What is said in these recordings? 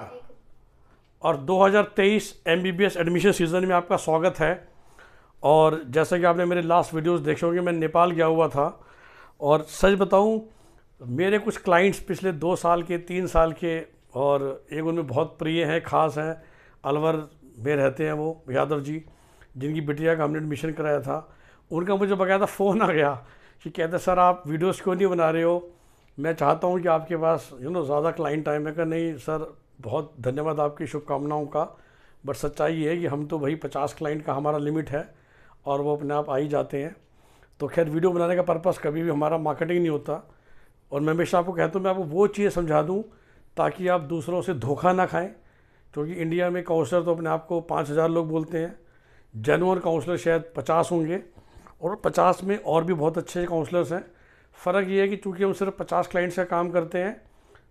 और 2023 MBBS admission season में आपका स्वागत है और जैसा कि आपने मेरे लास्ट वीडियोस देखे होंगे मैं नेपाल गया हुआ था और सच बताऊं मेरे कुछ क्लाइंट्स पिछले दो साल के तीन साल के और एक उनमें बहुत प्रिय हैं खास हैं अलवर में रहते हैं वो यादव जी जिनकी बिटिया का हमने एडमिशन कराया था उनका मुझे बाकायदा फ़ोन आ गया कि कहते सर आप वीडियोज़ क्यों नहीं बना रहे हो मैं चाहता हूँ कि आपके पास यू नो ज़्यादा क्लाइंट टाइम है का नहीं सर बहुत धन्यवाद आपकी शुभकामनाओं का बट सच्चाई ये है कि हम तो भाई पचास क्लाइंट का हमारा लिमिट है और वो अपने आप आ ही जाते हैं तो खैर वीडियो बनाने का पर्पस कभी भी हमारा मार्केटिंग नहीं होता और मैं हमेशा आपको कहता हूँ मैं आपको वो चीज़ समझा दूँ ताकि आप दूसरों से धोखा ना खाएं क्योंकि इंडिया में काउंसलर तो अपने आप को पाँच हज़ार लोग बोलते हैं जेनुअन काउंसलर शायद पचास होंगे और पचास में और भी बहुत अच्छे काउंसलर्स हैं फ़र्क ये है कि चूँकि हम सिर्फ पचास क्लाइंट्स का काम करते हैं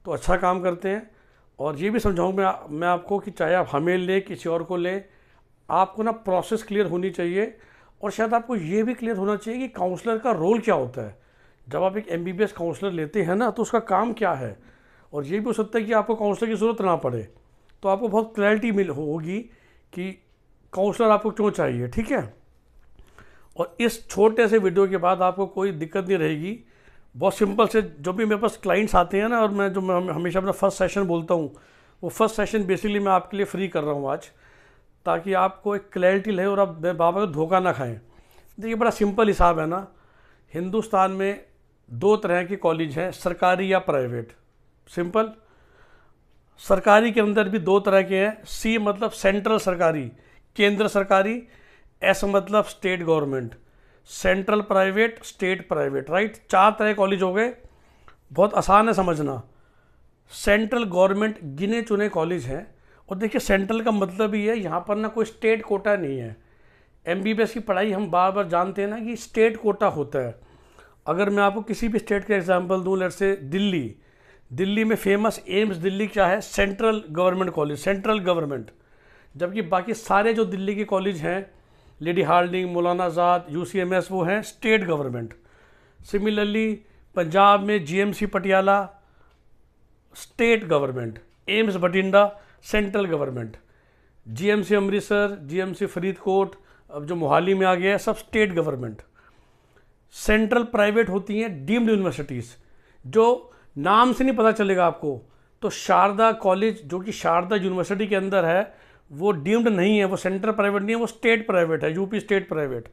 तो अच्छा काम करते हैं और ये भी समझाऊँ मैं मैं आपको कि चाहे आप हमें लें किसी और को लें आपको ना प्रोसेस क्लियर होनी चाहिए और शायद आपको ये भी क्लियर होना चाहिए कि काउंसलर का रोल क्या होता है जब आप एक एम काउंसलर लेते हैं ना तो उसका काम क्या है और ये भी हो सकता है कि आपको काउंसलर की ज़रूरत ना पड़े तो आपको बहुत क्लैरिटी मिल होगी कि काउंसलर आपको क्यों चाहिए ठीक है और इस छोटे से वीडियो के बाद आपको कोई दिक्कत नहीं रहेगी बहुत सिंपल से जो भी मेरे पास क्लाइंट्स आते हैं ना और मैं जो मैं हमेशा अपना फर्स्ट सेशन बोलता हूँ वो फर्स्ट सेशन बेसिकली मैं आपके लिए फ्री कर रहा हूँ आज ताकि आपको एक क्लैरिटी रहे और आप बाबा को धोखा ना खाएं देखिए बड़ा सिंपल हिसाब है ना हिंदुस्तान में दो तरह के कॉलेज हैं सरकारी या प्राइवेट सिंपल सरकारी के अंदर भी दो तरह के हैं सी मतलब सेंट्रल सरकारी केंद्र सरकारी एस मतलब state government central private state private right चार तरह कॉलेज हो गए बहुत आसान है समझना सेंट्रल गवर्नमेंट गिने चुने कॉलेज हैं और देखिए सेंट्रल का मतलब ही है यहाँ पर ना कोई स्टेट कोटा नहीं है एम की पढ़ाई हम बार बार जानते हैं ना कि स्टेट कोटा होता है अगर मैं आपको किसी भी स्टेट का एग्जाम्पल दूँ लेट से दिल्ली दिल्ली में फेमस एम्स दिल्ली क्या है central government college central government जबकि बाकी सारे जो दिल्ली के कॉलेज हैं Lady Hardinge Maulana Azad U C M S वो हैं स्टेट गवर्नमेंट सिमिलरली पंजाब में G C Patiala state government AIIMS Bathinda central government G M C Amritsar G M C Faridkot अब जो मोहाली में आ गया है सब स्टेट गवर्नमेंट सेंट्रल प्राइवेट होती हैं डीम्ड यूनिवर्सिटीज़ जो नाम से नहीं पता चलेगा आपको तो शारदा कॉलेज जो कि शारदा यूनिवर्सिटी के अंदर है वो डीम्ड नहीं है वो सेंट्रल प्राइवेट नहीं है वो स्टेट प्राइवेट है यूपी स्टेट प्राइवेट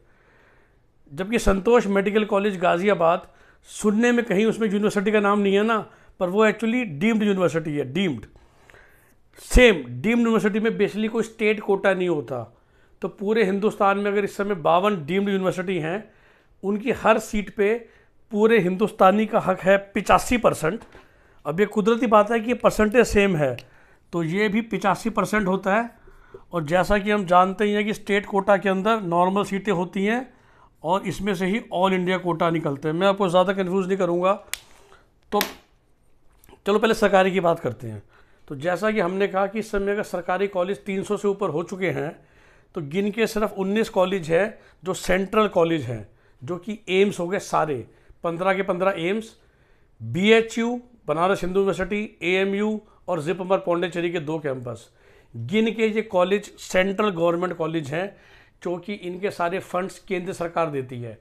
जबकि संतोष मेडिकल कॉलेज गाज़ियाबाद सुनने में कहीं उसमें यूनिवर्सिटी का नाम नहीं है ना पर वो एक्चुअली डीम्ड यूनिवर्सिटी है डीम्ड सेम डीम्ड यूनिवर्सिटी में बेसिकली कोई स्टेट कोटा नहीं होता तो पूरे हिंदुस्तान में अगर इस समय बावन डीम्ड यूनिवर्सिटी हैं उनकी हर सीट पे पूरे हिंदुस्तानी का हक है पिचासी परसेंट अब ये कुदरती बात है कि ये परसेंटेज सेम है तो ये भी पिचासी परसेंट होता है और जैसा कि हम जानते ही हैं कि स्टेट कोटा के अंदर नॉर्मल सीटें होती हैं और इसमें से ही ऑल इंडिया कोटा निकलते हैं मैं आपको ज़्यादा कन्फ्यूज़ नहीं करूँगा तो चलो पहले सरकारी की बात करते हैं तो जैसा कि हमने कहा कि इस समय अगर सरकारी कॉलेज 300 से ऊपर हो चुके हैं तो गिन के सिर्फ 19 कॉलेज हैं जो सेंट्रल कॉलेज हैं जो कि एम्स हो गए सारे 15 के 15 AIIMS B Banaras Hindu university ए और जिप अमर पौंडेचेरी के दो कैंपस गिन के ये कॉलेज सेंट्रल गवर्नमेंट कॉलेज हैं क्योंकि इनके सारे फंड्स केंद्र सरकार देती है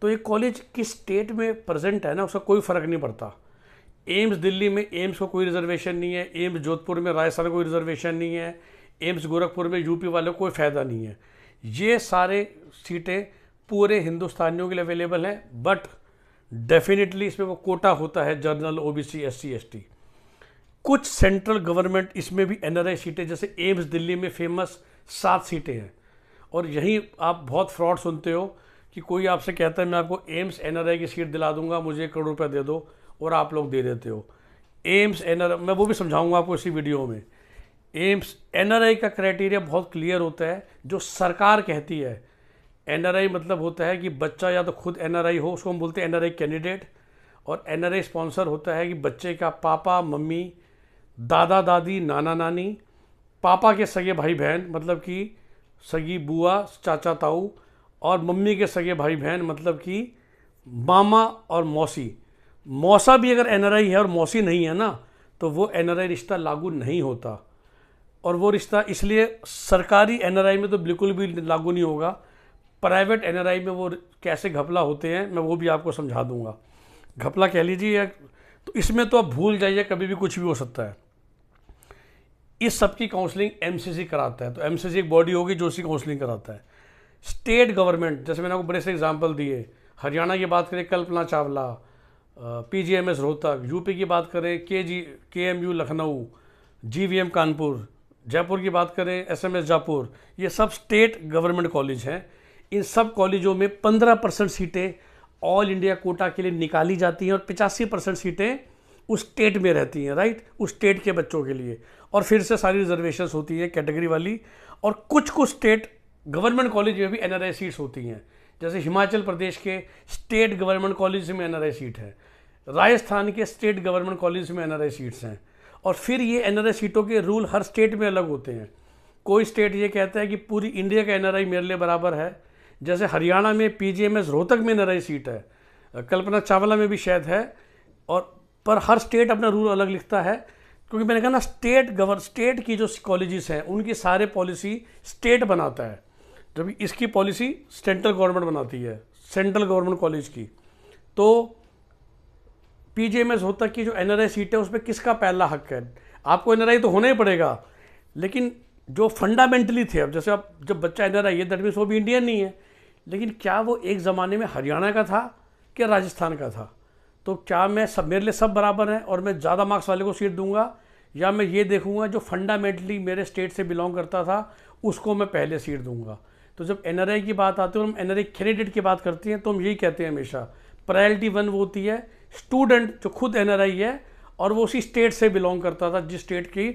तो ये कॉलेज किस स्टेट में प्रेजेंट है ना उसका कोई फ़र्क नहीं पड़ता एम्स दिल्ली में एम्स को कोई रिजर्वेशन नहीं है एम्स जोधपुर में राजस्थान कोई रिजर्वेशन नहीं है एम्स गोरखपुर में यूपी वाले को कोई फ़ायदा नहीं है ये सारे सीटें पूरे हिंदुस्तानियों के लिए अवेलेबल हैं बट डेफिनेटली इसमें वो कोटा होता है जनरल सी एस टी कुछ सेंट्रल गवर्नमेंट इसमें भी एन सीटें जैसे एम्स दिल्ली में फेमस सात सीटें हैं और यहीं आप बहुत फ्रॉड सुनते हो कि कोई आपसे कहता है मैं आपको एम्स एन की सीट दिला दूंगा मुझे एक करोड़ रुपया दे दो और आप लोग दे देते हो एम्स एन मैं वो भी समझाऊंगा आपको इसी वीडियो में एम्स एन का क्राइटेरिया बहुत क्लियर होता है जो सरकार कहती है एन मतलब होता है कि बच्चा या तो खुद एन हो उसको हम बोलते हैं एन कैंडिडेट और एनआरआई स्पॉन्सर होता है कि बच्चे का पापा मम्मी दादा दादी नाना नानी पापा के सगे भाई बहन मतलब कि सगी बुआ चाचा ताऊ और मम्मी के सगे भाई बहन मतलब कि मामा और मौसी मौसा भी अगर एन है और मौसी नहीं है ना तो वो एन रिश्ता लागू नहीं होता और वो रिश्ता इसलिए सरकारी एन में तो बिल्कुल भी लागू नहीं होगा प्राइवेट एन में वो कैसे घपला होते हैं मैं वो भी आपको समझा दूंगा घपला कह लीजिए तो इसमें तो आप भूल जाइए कभी भी कुछ भी हो सकता है इस सब की काउंसलिंग एमसीसी कराता है तो एमसीसी एक बॉडी होगी जो उसकी काउंसलिंग कराता है स्टेट गवर्नमेंट जैसे मैंने आपको बड़े से एग्जाम्पल दिए हरियाणा की बात करें Kalpana Chawla P G M S Rohtak UP की बात करें K G K M U Lucknow G V M Kanpur Jaipur की बात करें एस एम एस जयपुर ये सब स्टेट गवर्नमेंट कॉलेज हैं इन सब कॉलेजों में पंद्रह परसेंट सीटें ऑल इंडिया कोटा के लिए निकाली जाती हैं और पचासी परसेंट सीटें उस स्टेट में रहती हैं राइट उस स्टेट के बच्चों के लिए और फिर से सारी रिजर्वेशंस होती हैं कैटेगरी वाली और कुछ कुछ स्टेट गवर्नमेंट कॉलेज में भी एन सीट्स होती हैं जैसे हिमाचल प्रदेश के स्टेट गवर्नमेंट कॉलेज में एन सीट है राजस्थान के स्टेट गवर्नमेंट कॉलेज में एन सीट्स हैं और फिर ये एन सीटों के रूल हर स्टेट में अलग होते हैं कोई स्टेट ये कहता है कि पूरी इंडिया का एन मेरे लिए बराबर है जैसे हरियाणा में पी रोहतक में एन सीट है कल्पना चावला में भी शायद है और पर हर स्टेट अपना रूल अलग लिखता है क्योंकि मैंने कहा ना स्टेट गवर्न स्टेट की जो कॉलेजेस हैं उनकी सारे पॉलिसी स्टेट बनाता है जबकि इसकी पॉलिसी सेंट्रल गवर्नमेंट बनाती है सेंट्रल गवर्नमेंट कॉलेज की तो पी जी एम एस होता कि जो एन आर आई सीट है उस पर किसका पहला हक है आपको एन आर आई तो होना ही पड़ेगा लेकिन जो फंडामेंटली थे अब जैसे आप जब बच्चा एन आर आई है दैट मीन्स वो भी इंडियन नहीं है लेकिन क्या वो एक ज़माने में हरियाणा का था क्या राजस्थान का था तो क्या मैं सब मेरे लिए सब बराबर हैं और मैं ज़्यादा मार्क्स वाले को सीट दूंगा या मैं ये देखूंगा जो फंडामेंटली मेरे स्टेट से बिलोंग करता था उसको मैं पहले सीट दूंगा तो जब एन की बात आती है और हम एन क्रेडिट की बात करते हैं तो हम यही कहते हैं हमेशा प्रायोरिटी वन वो होती है स्टूडेंट जो खुद एन है और वो उसी स्टेट से बिलोंग करता था जिस स्टेट की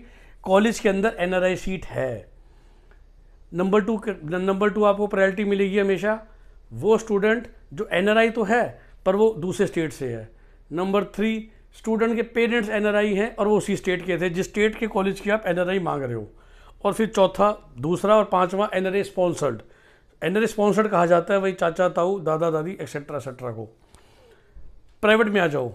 कॉलेज के अंदर एन सीट है नंबर टू नंबर टू आपको प्रायोरिटी मिलेगी हमेशा वो स्टूडेंट जो एन तो है पर वो दूसरे स्टेट से है नंबर थ्री स्टूडेंट के पेरेंट्स एनआरआई हैं और वो उसी स्टेट के थे जिस स्टेट के कॉलेज की आप एनआरआई मांग रहे हो और फिर चौथा दूसरा और पांचवा एनआरए स्पॉन्सर्ड एनआरए स्पॉन्सर्ड कहा जाता है वही चाचा ताऊ दादा दादी एक्सेट्रा एक्सेट्रा को प्राइवेट में आ जाओ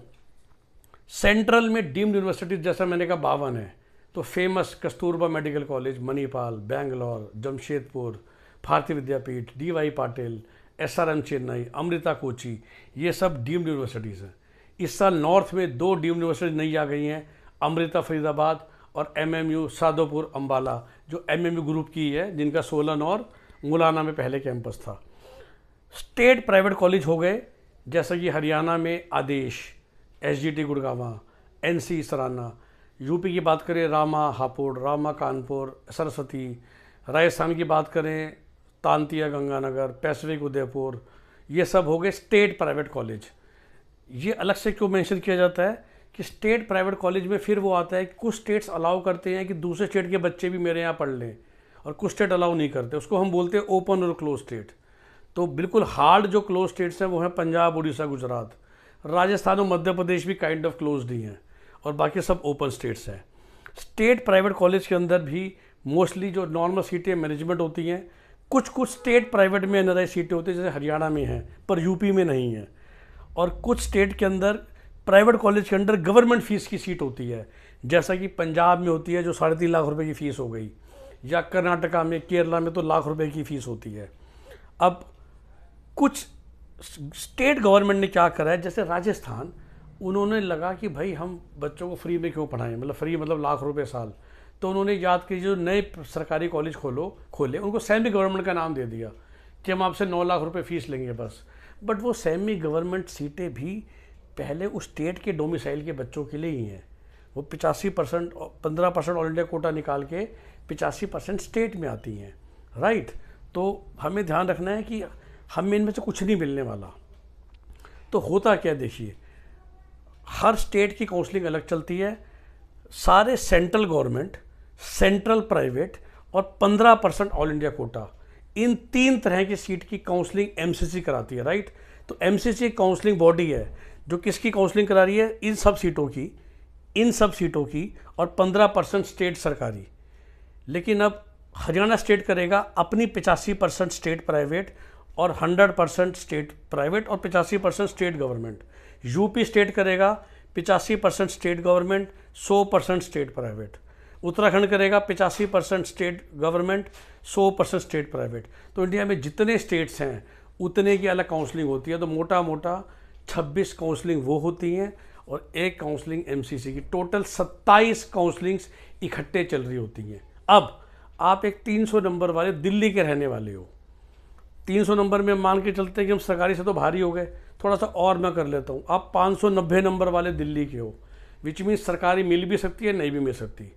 सेंट्रल में डीम्ड यूनिवर्सिटी जैसा मैंने कहा बावन है तो famous Kasturba medical college Manipal Bangalore Jamshedpur Bharati Vidyapeeth D Y Patil S R M Chennai Amrita Kochi ये सब डीम्ड यूनिवर्सिटीज़ हैं इस साल नॉर्थ में दो डी यूनिवर्सिटी नई आ गई हैं अमृता फरीदाबाद और एमएमयू सादोपुर अम्बाला जो एमएमयू ग्रुप की है जिनका सोलन और मुलाना में पहले कैंपस था स्टेट प्राइवेट कॉलेज हो गए जैसे कि हरियाणा में Adesh S G T Gurgaon N C सराना यूपी की बात करें रामा हापुड़ रामा कानपुर सरस्वती राजस्थान की बात करें तांतिया गंगानगर पैसिफिक उदयपुर ये सब हो गए स्टेट प्राइवेट कॉलेज ये अलग से क्यों मैंशन किया जाता है कि स्टेट प्राइवेट कॉलेज में फिर वो आता है कि कुछ स्टेट्स अलाउ करते हैं कि दूसरे स्टेट के बच्चे भी मेरे यहाँ पढ़ लें और कुछ स्टेट अलाउ नहीं करते उसको हम बोलते हैं ओपन और क्लोज स्टेट तो बिल्कुल हार्ड जो क्लोज स्टेट्स हैं वो हैं पंजाब उड़ीसा गुजरात राजस्थान और मध्य प्रदेश भी काइंड ऑफ क्लोज ही हैं और बाकी सब ओपन स्टेट्स हैं स्टेट प्राइवेट कॉलेज के अंदर भी मोस्टली जो नॉर्मल सीटें मैनेजमेंट होती हैं कुछ कुछ स्टेट प्राइवेट में एन सीटें होती हैं जैसे हरियाणा में हैं पर यूपी में नहीं है और कुछ स्टेट के अंदर प्राइवेट कॉलेज के अंदर गवर्नमेंट फ़ीस की सीट होती है जैसा कि पंजाब में होती है जो साढ़े तीन लाख रुपए की फ़ीस हो गई या कर्नाटका में केरला में तो लाख रुपए की फ़ीस होती है अब कुछ स्टेट गवर्नमेंट ने क्या करा है जैसे राजस्थान उन्होंने लगा कि भाई हम बच्चों को फ्री में क्यों पढ़ाएं मतलब फ्री मतलब लाख रुपए साल तो उन्होंने याद कि जो नए सरकारी कॉलेज खोलो खोले उनको सेमी गवर्नमेंट का नाम दे दिया कि हम आपसे नौ लाख रुपये फ़ीस लेंगे बस बट वो सेमी गवर्नमेंट सीटें भी पहले उस स्टेट के डोमिसाइल के बच्चों के लिए ही हैं वो पिचासी परसेंट पंद्रह परसेंट ऑल इंडिया कोटा निकाल के पिचासी परसेंट स्टेट में आती हैं राइट तो हमें ध्यान रखना है कि हमें इनमें से कुछ नहीं मिलने वाला तो होता क्या देखिए हर स्टेट की काउंसलिंग अलग चलती है सारे सेंट्रल गवर्नमेंट सेंट्रल प्राइवेट और पंद्रह परसेंट ऑल इंडिया कोटा इन तीन तरह की सीट की काउंसलिंग एमसीसी कराती है राइट तो एमसीसी काउंसलिंग बॉडी है जो किसकी काउंसलिंग करा रही है इन सब सीटों की इन सब सीटों की और 15 परसेंट स्टेट सरकारी लेकिन अब हरियाणा स्टेट करेगा अपनी पिचासी परसेंट स्टेट प्राइवेट और 100 परसेंट स्टेट प्राइवेट और पिचासी percent state government UP state करेगा पिचासी percent state government 100 percent state private Uttarakhand करेगा पिचासी परसेंट स्टेट गवर्नमेंट सौ परसेंट स्टेट प्राइवेट तो इंडिया में जितने स्टेट्स हैं उतने की अलग काउंसलिंग होती है तो मोटा मोटा छब्बीस काउंसलिंग वो होती हैं और एक काउंसलिंग एम की टोटल 27 काउंसलिंग्स इकट्ठे चल रही होती हैं अब आप एक 300 नंबर वाले दिल्ली के रहने वाले हो 300 नंबर में मान के चलते हैं कि हम सरकारी से तो भारी हो गए थोड़ा सा और मैं कर लेता हूँ आप पाँच नंबर वाले दिल्ली के हो विच मीन सरकारी मिल भी सकती है नहीं भी मिल सकती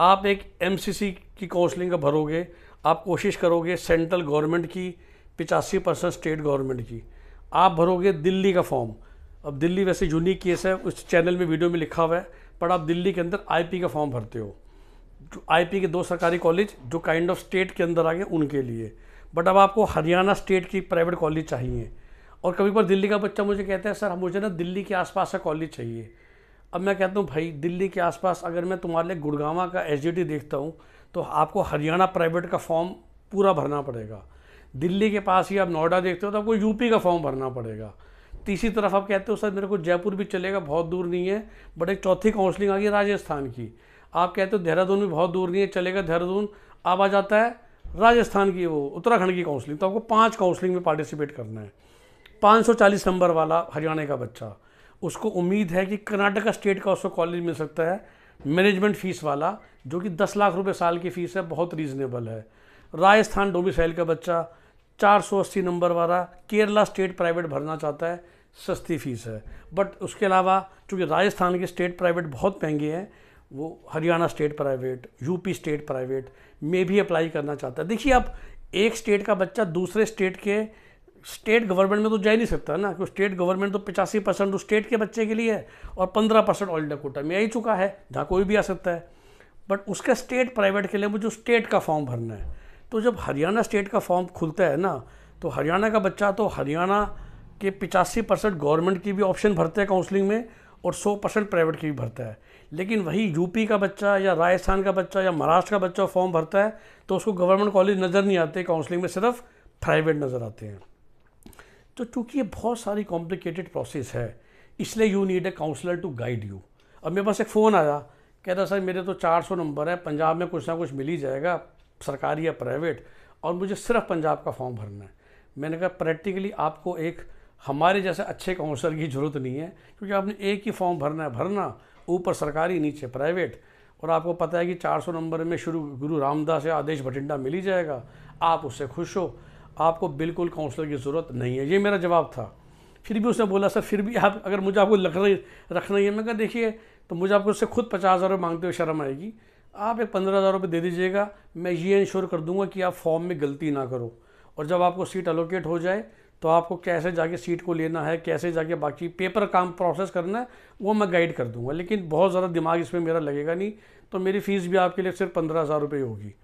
आप एक एम की काउंसलिंग भरोगे आप कोशिश करोगे सेंट्रल गवर्नमेंट की पिचासी परसेंट स्टेट गवर्नमेंट की आप भरोगे दिल्ली का फॉर्म अब दिल्ली वैसे यूनिक केस है उस चैनल में वीडियो में लिखा हुआ है पर आप दिल्ली के अंदर आईपी का फॉर्म भरते हो जो आईपी के दो सरकारी कॉलेज जो काइंड ऑफ स्टेट के अंदर आ गए उनके लिए बट अब आपको हरियाणा स्टेट की प्राइवेट कॉलेज चाहिए और कभी पर दिल्ली का बच्चा मुझे कहता है सर मुझे ना दिल्ली के आसपास का कॉलेज चाहिए अब मैं कहता हूँ भाई दिल्ली के आसपास अगर मैं तुम्हारे लिए गुड़गावा का एच देखता हूँ तो आपको हरियाणा प्राइवेट का फॉर्म पूरा भरना पड़ेगा दिल्ली के पास ही आप नोएडा देखते हो तो आपको यूपी का फॉर्म भरना पड़ेगा तीसरी तरफ आप कहते हो सर मेरे को जयपुर भी चलेगा बहुत दूर नहीं है बट एक चौथी काउंसलिंग आ गई राजस्थान की आप कहते हो देहरादून भी बहुत दूर नहीं है चलेगा देहरादून अब आ जाता है राजस्थान की वो उत्तराखंड की काउंसलिंग तो आपको पाँच काउंसलिंग में पार्टिसिपेट करना है पाँच नंबर वाला हरियाणा का बच्चा उसको उम्मीद है कि कर्नाटका स्टेट का उसको कॉलेज मिल सकता है मैनेजमेंट फ़ीस वाला जो कि दस लाख रुपए साल की फ़ीस है बहुत रीज़नेबल है राजस्थान डोमिसाइल का बच्चा अस्सी नंबर वाला केरला स्टेट प्राइवेट भरना चाहता है सस्ती फ़ीस है बट उसके अलावा चूँकि राजस्थान के स्टेट प्राइवेट बहुत महंगे हैं वो Haryana state private UP state private में भी अप्लाई करना चाहता है देखिए आप एक स्टेट का बच्चा दूसरे स्टेट के स्टेट गवर्नमेंट में तो जा ही नहीं सकता ना क्योंकि स्टेट गवर्नमेंट तो पचासी परसेंट तो स्टेट के बच्चे के लिए है और पंद्रह परसेंट ऑल कोटा में आ ही चुका है जहाँ कोई भी आ सकता है बट उसका स्टेट प्राइवेट के लिए मुझे स्टेट का फॉर्म भरना है तो जब हरियाणा स्टेट का फॉर्म खुलता है ना तो हरियाणा का बच्चा तो हरियाणा के पिचासी परसेंट गवर्नमेंट की भी ऑप्शन भरते हैं काउंसलिंग में और सौ परसेंट प्राइवेट की भी भरता है लेकिन वही यूपी का बच्चा या राजस्थान का बच्चा या महाराष्ट्र का बच्चा फॉर्म भरता है तो उसको गवर्नमेंट कॉलेज नज़र नहीं आते काउंसलिंग में सिर्फ प्राइवेट नज़र आते हैं तो चूँकि ये बहुत सारी कॉम्प्लिकेटेड प्रोसेस है इसलिए you need a counsellor to guide you अब मेरे पास एक फ़ोन आया कह रहा सर मेरे तो 400 नंबर है पंजाब में कुछ ना कुछ मिल ही जाएगा सरकारी या प्राइवेट और मुझे सिर्फ पंजाब का फॉर्म भरना है मैंने कहा प्रैक्टिकली आपको एक हमारे जैसे अच्छे काउंसलर की ज़रूरत नहीं है क्योंकि आपने एक ही फॉर्म भरना है भरना ऊपर सरकारी नीचे प्राइवेट और आपको पता है कि 400 नंबर में शुरू गुरु रामदास या आदेश भटिंडा मिल ही जाएगा आप उससे खुश हो आपको बिल्कुल काउंसलर की ज़रूरत नहीं है ये मेरा जवाब था फिर भी उसने बोला सर फिर भी आप अगर मुझे आपको लख रखना ही है मैं कहा देखिए तो मुझे आपको उससे खुद पचास हज़ार रुपये मांगते हुए शर्म आएगी आप एक पंद्रह हज़ार रुपये दे दीजिएगा मैं ये इंश्योर कर दूंगा कि आप फॉर्म में गलती ना करो और जब आपको सीट अलोकेट हो जाए तो आपको कैसे जाके सीट को लेना है कैसे जाके बाकी पेपर काम प्रोसेस करना है वो मैं गाइड कर दूंगा लेकिन बहुत ज़्यादा दिमाग इसमें मेरा लगेगा नहीं तो मेरी फ़ीस भी आपके लिए सिर्फ पंद्रह हज़ार रुपये होगी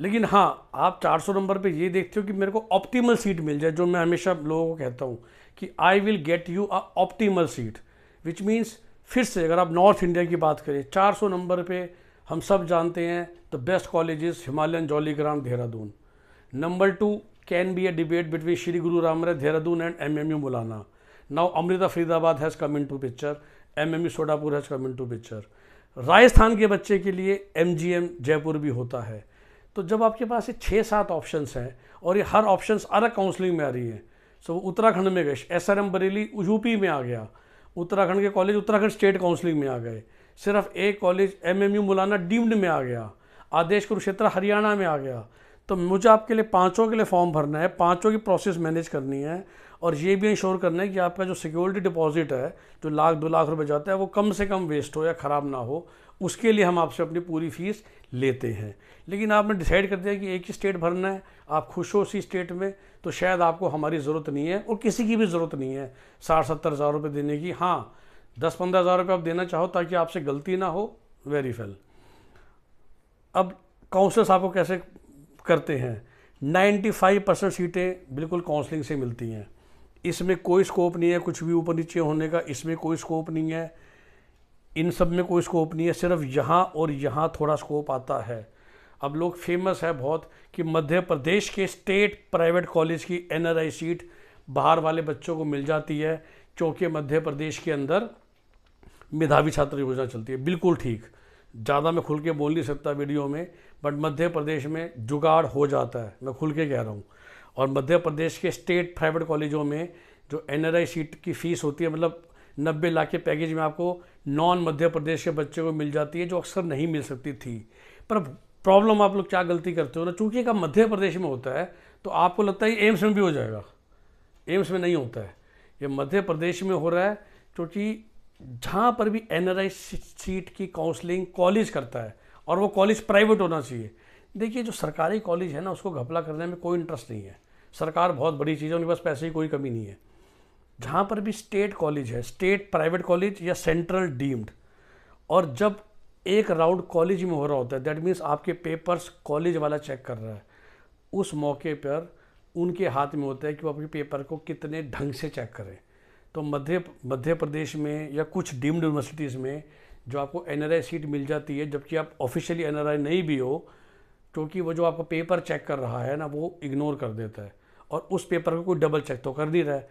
लेकिन हाँ आप 400 नंबर पे ये देखते हो कि मेरे को ऑप्टिमल सीट मिल जाए जो मैं हमेशा लोगों को कहता हूँ कि I will get you a optimal seat which means फिर से अगर आप नॉर्थ इंडिया की बात करें 400 नंबर पे हम सब जानते हैं the best colleges Himalayan Jolly Grant Dehradun number two can be a debate between Shri Guru Ram Rai Dehradun and M M U Maulana now Amrita Faridabad has come into picture M M U Sadopur has come into picture Rajasthan के बच्चे के लिए एम जी एम जयपुर भी होता है तो जब आपके पास ये छः सात ऑप्शंस हैं और ये हर ऑप्शंस अलग काउंसलिंग में आ रही है सो so, उत्तराखंड में गए S R M Bareilly UP में आ गया उत्तराखंड के कॉलेज उत्तराखंड स्टेट काउंसलिंग में आ गए सिर्फ एक college M M U Maulana deemed में आ गया आदेश कुरुक्षेत्र हरियाणा में आ गया तो मुझे आपके लिए पाँचों के लिए फॉर्म भरना है पाँचों की प्रोसेस मैनेज करनी है और ये भी इंश्योर करना है कि आपका जो सिक्योरिटी डिपॉजिट है जो लाख दो लाख रुपए जाता है वो कम से कम वेस्ट हो या ख़राब ना हो उसके लिए हम आपसे अपनी पूरी फीस लेते हैं लेकिन आपने डिसाइड कर दिया कि एक ही स्टेट भरना है आप खुश हो उसी स्टेट में तो शायद आपको हमारी ज़रूरत नहीं है और किसी की भी ज़रूरत नहीं है साठ सत्तर हज़ार रुपये देने की हाँ दस पंद्रह हज़ार रुपये आप देना चाहो ताकि आपसे गलती ना हो वेरी फेल अब काउंसलर्स आपको कैसे करते हैं 95 परसेंट सीटें बिल्कुल काउंसलिंग से मिलती हैं इसमें कोई स्कोप नहीं है कुछ भी ऊपर नीचे होने का इसमें कोई स्कोप नहीं है इन सब में कोई स्कोप नहीं है सिर्फ यहाँ और यहाँ थोड़ा स्कोप आता है अब लोग फेमस है बहुत कि मध्य प्रदेश के स्टेट प्राइवेट कॉलेज की एन सीट बाहर वाले बच्चों को मिल जाती है क्योंकि मध्य प्रदेश के अंदर मेधावी छात्र योजना चलती है बिल्कुल ठीक ज़्यादा मैं खुल के बोल नहीं सकता वीडियो में बट मध्य प्रदेश में जुगाड़ हो जाता है मैं खुल के कह रहा हूँ और मध्य प्रदेश के स्टेट प्राइवेट कॉलेजों में जो एन सीट की फ़ीस होती है मतलब नब्बे लाख के पैकेज में आपको नॉन मध्य प्रदेश के बच्चे को मिल जाती है जो अक्सर नहीं मिल सकती थी पर प्रॉब्लम आप लोग क्या गलती करते हो ना चूँकि का मध्य प्रदेश में होता है तो आपको लगता है एम्स में भी हो जाएगा एम्स में नहीं होता है ये मध्य प्रदेश में हो रहा है क्योंकि जहाँ पर भी एन आर सीट की काउंसलिंग कॉलेज करता है और वो कॉलेज प्राइवेट होना चाहिए देखिए जो सरकारी कॉलेज है ना उसको घपला करने में कोई इंटरेस्ट नहीं है सरकार बहुत बड़ी चीज़ है उनके पास पैसे की कोई कमी नहीं है जहाँ पर भी स्टेट कॉलेज है स्टेट प्राइवेट कॉलेज या सेंट्रल डीम्ड और जब एक राउंड कॉलेज में हो रहा होता है दैट मीन्स आपके पेपर्स कॉलेज वाला चेक कर रहा है उस मौके पर उनके हाथ में होता है कि वो अपने पेपर को कितने ढंग से चेक करें तो मध्य मध्य प्रदेश में या कुछ डीम्ड यूनिवर्सिटीज़ में जो आपको एन सीट मिल जाती है जबकि आप ऑफिशियली एन नहीं भी हो क्योंकि वो जो आपका पेपर चेक कर रहा है ना वो इग्नोर कर देता है और उस पेपर को कोई डबल चेक तो कर नहीं रहा है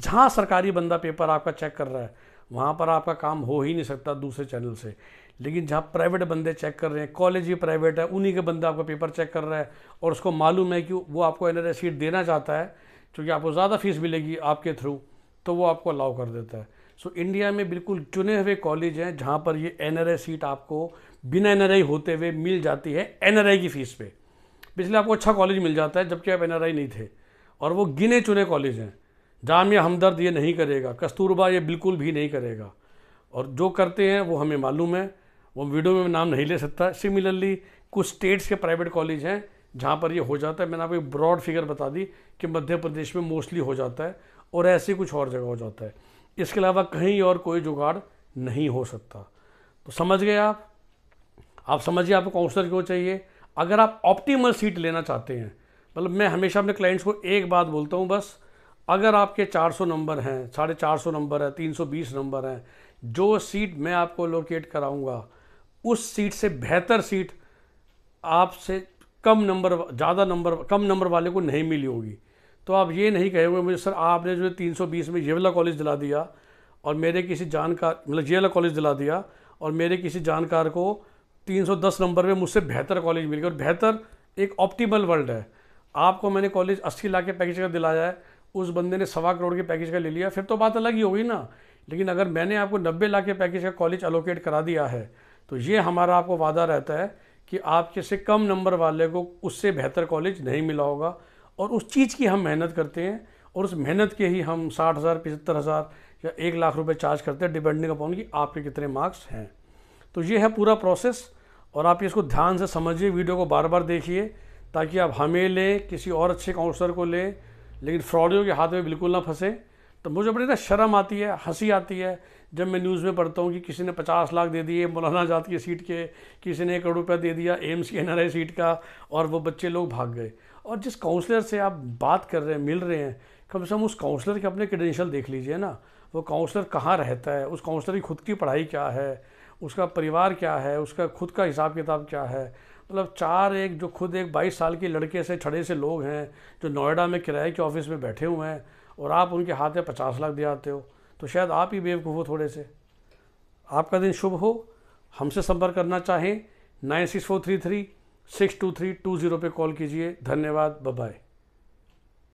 जहाँ सरकारी बंदा पेपर आपका चेक कर रहा है वहाँ पर आपका काम हो ही नहीं सकता दूसरे चैनल से लेकिन जहाँ प्राइवेट बंदे चेक कर रहे हैं कॉलेज भी प्राइवेट है उन्हीं के बंदे आपका पेपर चेक कर रहा है और उसको मालूम है कि वो आपको एन सीट देना चाहता है क्योंकि आपको ज़्यादा फीस मिलेगी आपके थ्रू तो वो आपको अलाउ कर देता है सो so, इंडिया में बिल्कुल चुने हुए कॉलेज हैं जहाँ पर ये एन सीट आपको बिना एन होते हुए मिल जाती है एन की फ़ीस पर पिछले आपको अच्छा कॉलेज मिल जाता है जबकि आप एन नहीं थे और वो गिने चुने कॉलेज हैं जामिया हमदर्द ये नहीं करेगा कस्तूरबा ये बिल्कुल भी नहीं करेगा और जो करते हैं वो हमें मालूम है वो वीडियो में नाम नहीं ले सकता सिमिलरली कुछ स्टेट्स के प्राइवेट कॉलेज हैं जहाँ पर ये हो जाता है मैंने आपको एक ब्रॉड फिगर बता दी कि मध्य प्रदेश में मोस्टली हो जाता है और ऐसे कुछ और जगह हो जाता है इसके अलावा कहीं और कोई जुगाड़ नहीं हो सकता तो समझ गए आप आप समझिए आपको काउंसलर क्यों चाहिए अगर आप ऑप्टीमल सीट लेना चाहते हैं मतलब मैं हमेशा अपने क्लाइंट्स को एक बात बोलता हूँ बस अगर आपके 400 नंबर हैं साढ़े चार नंबर हैं 320 नंबर हैं जो सीट मैं आपको लोकेट कराऊंगा उस सीट से बेहतर सीट आपसे कम नंबर ज़्यादा नंबर कम नंबर वाले को नहीं मिली होगी तो आप ये नहीं कहेंगे मुझे सर आपने जो 320 में ये वाला कॉलेज दिला दिया और मेरे किसी जानकार मतलब ये वाला कॉलेज दिला दिया और मेरे किसी जानकार को 310 नंबर में मुझसे बेहतर कॉलेज मिल गया और बेहतर एक ऑप्टिमल वर्ल्ड है आपको मैंने कॉलेज अस्सी लाख के पैकेज का दिलाया है उस बंदे ने सवा करोड़ के पैकेज का ले लिया फिर तो बात अलग ही होगी ना लेकिन अगर मैंने आपको नब्बे लाख के पैकेज का कॉलेज अलोकेट करा दिया है तो ये हमारा आपको वादा रहता है कि आपके से कम नंबर वाले को उससे बेहतर कॉलेज नहीं मिला होगा और उस चीज़ की हम मेहनत करते हैं और उस मेहनत के ही हम साठ हज़ार पचहत्तर हज़ार या एक लाख रुपए चार्ज करते हैं डिपेंडिंग अपॉन कि आपके कितने मार्क्स हैं तो ये है पूरा प्रोसेस और आप इसको ध्यान से समझिए वीडियो को बार बार देखिए ताकि आप हमें लें किसी और अच्छे काउंसलर को लें लेकिन फ्रॉडियों के हाथ में बिल्कुल ना फंसे तो मुझे बड़ी ना शर्म आती है हंसी आती है जब मैं न्यूज़ में पढ़ता हूँ कि किसी ने पचास लाख दे दिए मौलाना आजाद की सीट के किसी ने एक करोड़ रुपया दे दिया एम्स की एन सीट का और वो बच्चे लोग भाग गए और जिस काउंसलर से आप बात कर रहे हैं मिल रहे हैं कम से कम उस काउंसलर के अपने क्रेडेंशियल देख लीजिए ना वो काउंसलर कहाँ रहता है उस काउंसलर की खुद की पढ़ाई क्या है उसका परिवार क्या है उसका खुद का हिसाब किताब क्या है मतलब चार एक जो खुद एक बाईस साल के लड़के से छड़े से लोग हैं जो नोएडा में किराए के ऑफिस में बैठे हुए हैं और आप उनके हाथ में पचास लाख दे आते हो तो शायद आप ही बेवकूफ़ हो थोड़े से आपका दिन शुभ हो हमसे संपर्क करना चाहें nine six four three three six two three two zero पर कॉल कीजिए धन्यवाद बाय